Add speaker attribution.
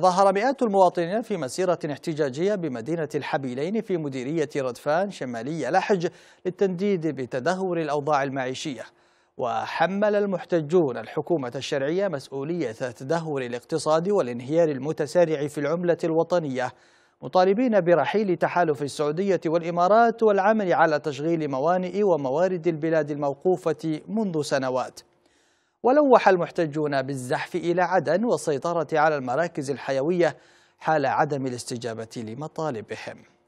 Speaker 1: تظاهر مئات المواطنين في مسيرة احتجاجية بمدينة الحبيلين في مديرية ردفان شمالية لحج للتنديد بتدهور الأوضاع المعيشية وحمل المحتجون الحكومة الشرعية مسؤولية تدهور الاقتصاد والانهيار المتسارع في العملة الوطنية مطالبين برحيل تحالف السعودية والإمارات والعمل على تشغيل موانئ وموارد البلاد الموقوفة منذ سنوات ولوح المحتجون بالزحف إلى عدن والسيطرة على المراكز الحيوية حال عدم الاستجابة لمطالبهم